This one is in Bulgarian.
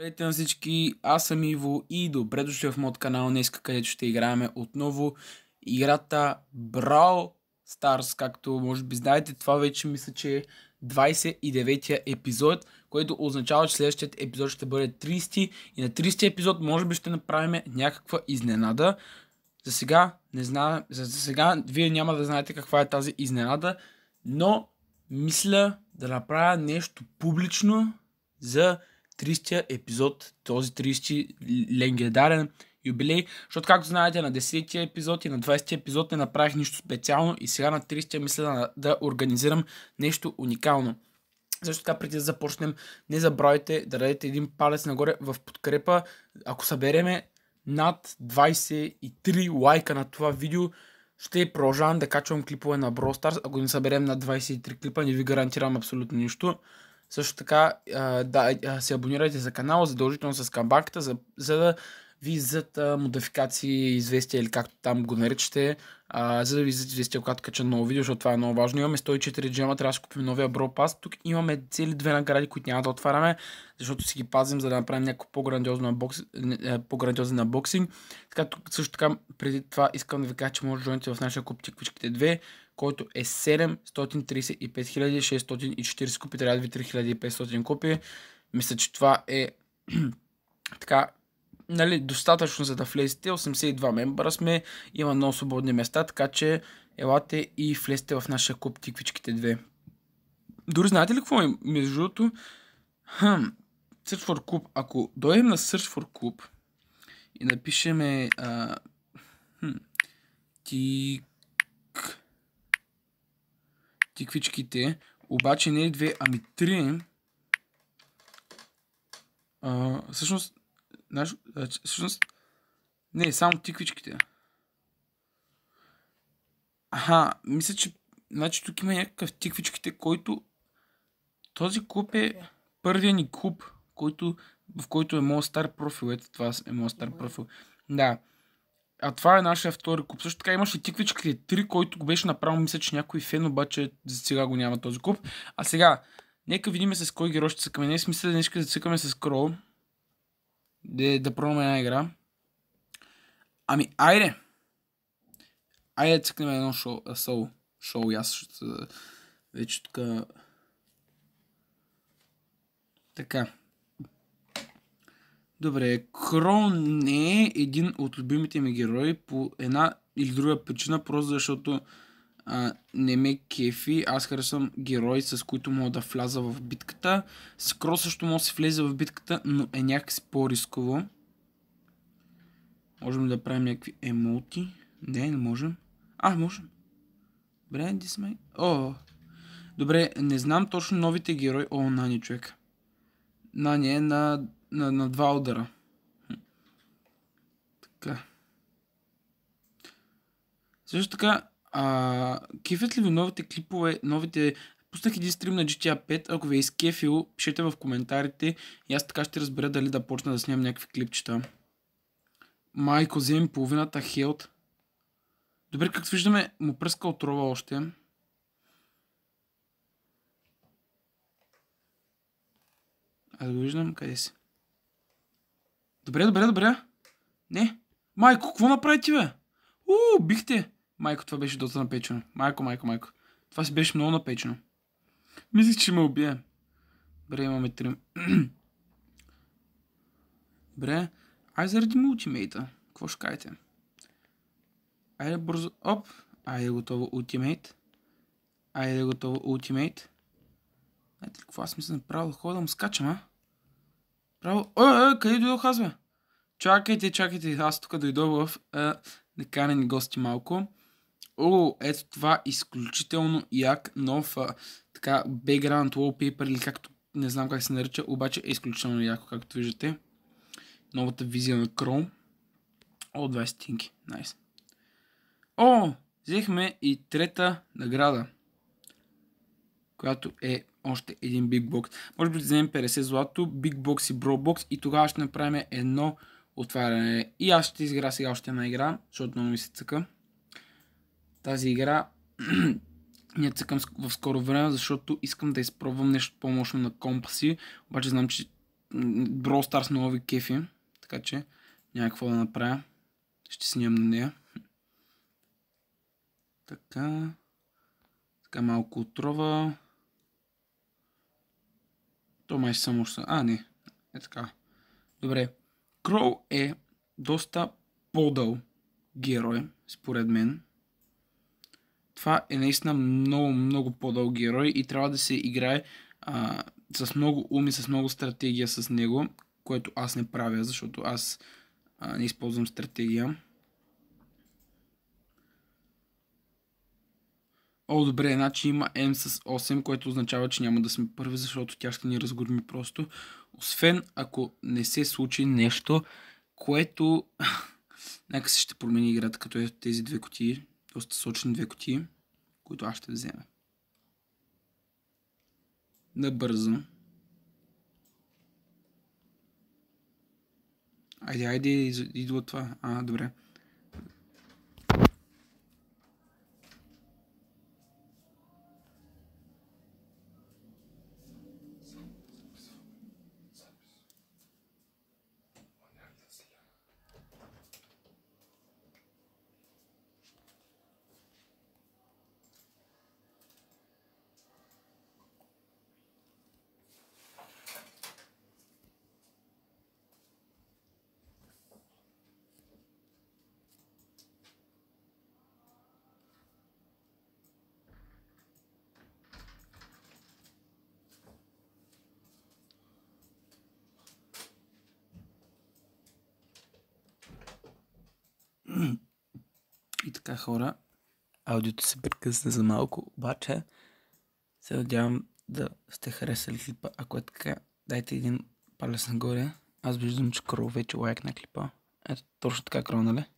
Здравейте на всички, аз съм Иво и добре дошли в мод канал днес, където ще играем отново играта Brawl Stars, както може би знаете, това вече мисля, че е 29-я епизод, което означава, че следващият епизод ще бъде 30 и на 30 епизод може би ще направим някаква изненада. За сега, не знам, за, за сега вие няма да знаете каква е тази изненада, но мисля да направя нещо публично за 30-я епизод, този 30-ти легендарен юбилей, защото както знаете на 10-ти епизод и на 20-ти епизод не направих нищо специално и сега на 30-ти мисля да, да организирам нещо уникално. Също така, преди да започнем, не забравяйте да дадете един палец нагоре в подкрепа. Ако събереме над 23 лайка на това видео, ще продължавам да качвам клипове на Brawl Stars. Ако не съберем над 23 клипа, не ви гарантирам абсолютно нищо. Също така, да, се абонирайте за канала, задължително с камбанката, за, за да ви издадат модификации, известия или както там го наричате, а, за да визите известия, когато кача ново видео, защото това е много важно. Имаме 104 джема, трябва да купим новия Bro Pass. Тук имаме цели две награди, които няма да отваряме, защото си ги пазим, за да направим някакво по-грандиозно бокс... по-грандиозен боксинг. Така, тук, също така, преди това искам да ви кажа, че може да джойните в нашия клуб Тиквичките 2 който е 735 640 купи, трябва да ви 3500 купи. Мисля, че това е така нали, достатъчно за да влезете. 82 мембра сме, има много свободни места, така че елате и влезте в нашия клуб Тиквичките 2. Дори знаете ли какво е? Между другото, хм, Search for Club, ако дойдем на Search for Club и напишеме а, хм, тик, тиквичките, обаче не е две, ами три, а, всъщност Знаеш, всъщност... Не, само тиквичките. Аха, мисля, че... Значи тук има някакъв тиквичките, който... Този клуб е първия ни клуб, който, в който е моят стар профил. Ето това е моят стар профил. Да. А това е нашия втори клуб. Също така имаше тиквичките 3, който го беше направил, мисля, че някой фен, обаче за сега го няма този клуб. А сега, нека видим с кой герой ще цъкаме. Не е смисъл да не да цъкаме с Кроу да, да пробваме една игра. Ами, айде! Айде да цъкнем едно шоу, шоу, шоу. аз ще, вече тук... Така. Добре, Крон не е един от любимите ми герои по една или друга причина, просто защото а, не ме кефи. Аз харесвам герои, с които мога да вляза в битката. С Крос също мога да се влезе в битката, но е някакси по-рисково. Можем да правим някакви емоти. Не, не можем. А, можем. Добре, де сме? О, добре, не знам точно новите герои. О, Нани, човек. Нани е на, на, на два удара. Така. Също така, а, кефят ли ви новите клипове, новите... Пуснах един стрим на GTA 5, ако ви е изкефил, пишете в коментарите и аз така ще разбера дали да почна да снимам някакви клипчета. Майко, вземи половината хелт. Добре, както виждаме, му пръска отрова още. Аз го виждам, къде си? Добре, добре, добре. Не. Майко, какво направи ти, бе? У, бихте. Майко, това беше доста напечено. Майко, майко, майко. Това си беше много напечено. Мислих, че ме убие. Бре, имаме три. Бре, ай заради мултимейта. Какво ще кажете? Айде бързо. Оп! Айде готово ултимейт. Айде готово ултимейт. Знаете ли какво аз мисля направо да ходя да му скачам, а? Право. О, е, е, къде дойдох аз, бе? Чакайте, чакайте. Аз тук дойдох в е, ни гости малко. О, ето това изключително як нов а, така background wallpaper или както не знам как се нарича, обаче е изключително яко, както виждате. Новата визия на Chrome. О, 20 стинки. Найс. О, взехме и трета награда, която е още един Big Box. Може би да вземем 50 злато, Big Box и Bro Box и тогава ще направим едно отваряне. И аз ще изгра сега още една игра, защото много ми се цъка тази игра не цъкам в скоро време, защото искам да изпробвам нещо по-мощно на компа си, обаче знам, че Brawl Stars много ви кефи, така че няма какво да направя. Ще снимам на нея. Така. Така малко отрова. То май ще само ще... А, не. Е така. Добре. Кроу е доста по-дъл герой, според мен това е наистина много, много по-дълг герой и трябва да се играе а, с много ум и с много стратегия с него, което аз не правя, защото аз а, не използвам стратегия. О, добре, значи има M с 8, което означава, че няма да сме първи, защото тя ще ни разгорми просто. Освен ако не се случи нещо, което нека се ще промени играта, като е тези две кутии просто сочни две кутии, които аз ще взема. Набързо. Айде, айде, идва това. А, добре. Така хора, аудиото се прекъсна за малко, обаче се надявам да сте харесали клипа. Ако е така, дайте един палец нагоре. Аз виждам, че Крол вече лайк на клипа. Ето, точно така, Крол, нали?